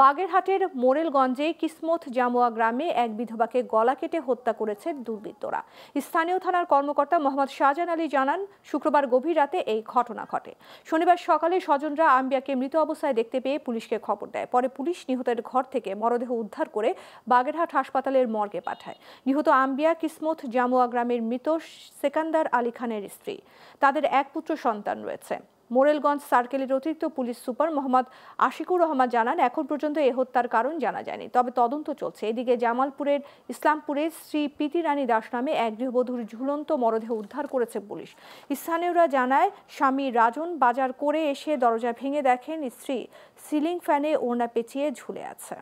বাগেরহাটের মোরেলগঞ্জে কিসমত জামুয়া গ্রামে এক বিধবাকে গলা কেটে হত্যা করেছে দুর্বৃত্তরা স্থানীয় থানার কর্মকর্তা মোহাম্মদ শাহজান আলী জানান শুক্রবার গভীর রাতে এই ঘটনা ঘটে শনিবার সকালে স্বজনরা আম্বিয়াকে মৃত অবস্থায় দেখতে পেয়ে পুলিশকে খবর দেয় পরে পুলিশ নিহতের ঘর থেকে মরদেহ উদ্ধার করে বাগেরহাট হাসপাতালের মর্গে পাঠায় নিহত আম্বিয়া কিসমত জামুয়া গ্রামের মৃত সেকান্দার আলী খানের স্ত্রী তাদের এক পুত্র সন্তান রয়েছে মোরেলগঞ্জ সার্কেলের অতিরিক্ত পুলিশ সুপার মোহাম্মদ আশিকুর রহমান জানান এখন পর্যন্ত এ হত্যার কারণ জানা যায়নি তবে তদন্ত চলছে এদিকে জামালপুরের ইসলামপুরে শ্রী পিটি রানী দাস নামে এক গৃহবধূর ঝুলন্ত মরদেহ উদ্ধার করেছে পুলিশ স্থানীয়রা জানায় স্বামী রাজন বাজার করে এসে দরজা ভেঙে দেখেন স্ত্রী সিলিং ফ্যানে ওড়না পেঁচিয়ে ঝুলে আছে